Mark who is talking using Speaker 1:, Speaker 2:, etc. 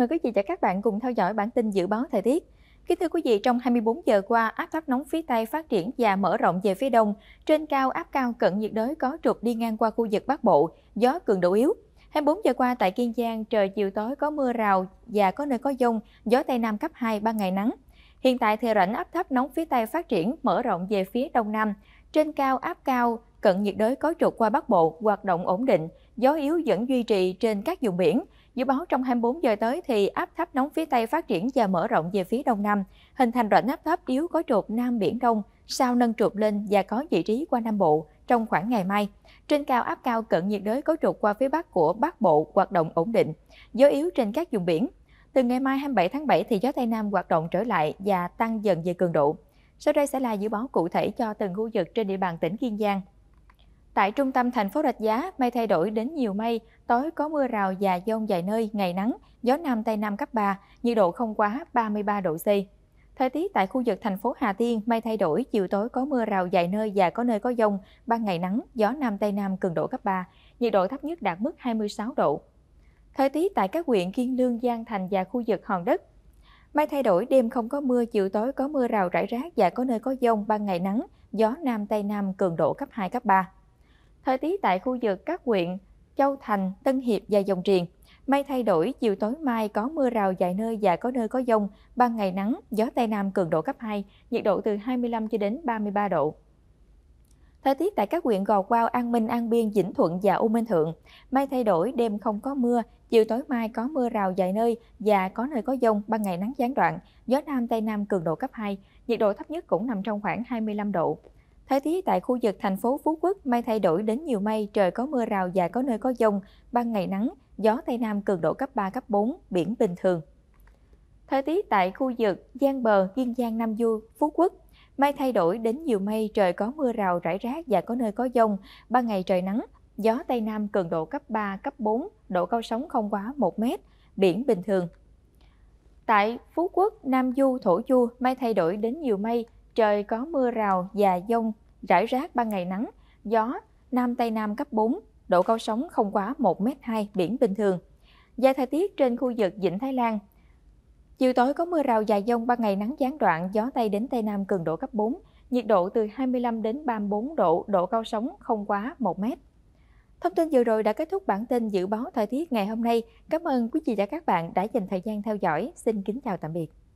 Speaker 1: Mời quý vị và các bạn cùng theo dõi bản tin dự báo thời tiết. Kính thưa quý vị, trong 24 giờ qua, áp thấp nóng phía Tây phát triển và mở rộng về phía đông. Trên cao, áp cao cận nhiệt đới có trục đi ngang qua khu vực Bắc Bộ, gió cường độ yếu. 24 giờ qua tại Kiên Giang, trời chiều tối có mưa rào và có nơi có dông, gió Tây Nam cấp 2, ban ngày nắng. Hiện tại thì rãnh áp thấp nóng phía Tây phát triển, mở rộng về phía Đông Nam. Trên cao, áp cao, cận nhiệt đới có trục qua Bắc Bộ, hoạt động ổn định, gió yếu vẫn duy trì trên các vùng biển, Dự báo trong 24 giờ tới thì áp thấp nóng phía Tây phát triển và mở rộng về phía Đông Nam, hình thành rãnh áp thấp yếu có trục Nam Biển Đông, sau nâng trục lên và có vị trí qua Nam Bộ trong khoảng ngày mai. Trên cao áp cao cận nhiệt đới có trục qua phía Bắc của Bắc Bộ hoạt động ổn định, gió yếu trên các vùng biển. Từ ngày mai 27 tháng 7 thì gió Tây Nam hoạt động trở lại và tăng dần về cường độ. Sau đây sẽ là dự báo cụ thể cho từng khu vực trên địa bàn tỉnh Kiên Giang. Tại trung tâm thành phố Rạch Giá, mây thay đổi đến nhiều mây, tối có mưa rào và dông vài nơi, ngày nắng, gió Nam Tây Nam cấp 3, nhiệt độ không quá 33 độ C. Thời tiết tại khu vực thành phố Hà Tiên, mây thay đổi, chiều tối có mưa rào vài nơi và có nơi có dông, ban ngày nắng, gió Nam Tây Nam cường độ cấp 3, nhiệt độ thấp nhất đạt mức 26 độ. Thời tiết tại các huyện Kiên Lương, Giang Thành và khu vực Hòn Đất, mây thay đổi, đêm không có mưa, chiều tối có mưa rào rải rác và có nơi có dông, ban ngày nắng, gió Nam Tây Nam cường độ cấp 2, cấp 3. Thời tiết tại khu vực các huyện Châu Thành, Tân Hiệp và Dòng Triền. Mây thay đổi, chiều tối mai có mưa rào vài nơi và có nơi có dông, ban ngày nắng, gió Tây Nam cường độ cấp 2, nhiệt độ từ 25 cho đến 33 độ. Thời tiết tại các huyện Gò Quao, An Minh, An Biên, Vĩnh Thuận và U Minh Thượng. Mây thay đổi, đêm không có mưa, chiều tối mai có mưa rào vài nơi và có nơi có dông, ban ngày nắng gián đoạn, gió Nam Tây Nam cường độ cấp 2, nhiệt độ thấp nhất cũng nằm trong khoảng 25 độ. Thời tiết tại khu vực thành phố Phú Quốc mây thay đổi đến nhiều mây, trời có mưa rào và có nơi có dông, ban ngày nắng, gió Tây Nam cường độ cấp 3, cấp 4, biển bình thường. Thời tiết tại khu vực Giang Bờ, Kiên Giang, Nam Du, Phú Quốc Mây thay đổi đến nhiều mây, trời có mưa rào rải rác và có nơi có dông, ban ngày trời nắng, gió Tây Nam cường độ cấp 3, cấp 4, độ cao sóng không quá 1 mét, biển bình thường. Tại Phú Quốc, Nam Du, Thổ Chu mây thay đổi đến nhiều mây, trời có mưa rào và dông, rải rác ban ngày nắng, gió Nam Tây Nam cấp 4, độ cao sóng không quá 1m2, biển bình thường. Giai thời tiết trên khu vực Vịnh Thái Lan. Chiều tối có mưa rào dài dông, ban ngày nắng gián đoạn, gió Tây đến Tây Nam cường độ cấp 4, nhiệt độ từ 25 đến 34 độ, độ cao sóng không quá 1 mét. Thông tin vừa rồi đã kết thúc bản tin dự báo thời tiết ngày hôm nay. Cảm ơn quý vị và các bạn đã dành thời gian theo dõi. Xin kính chào tạm biệt.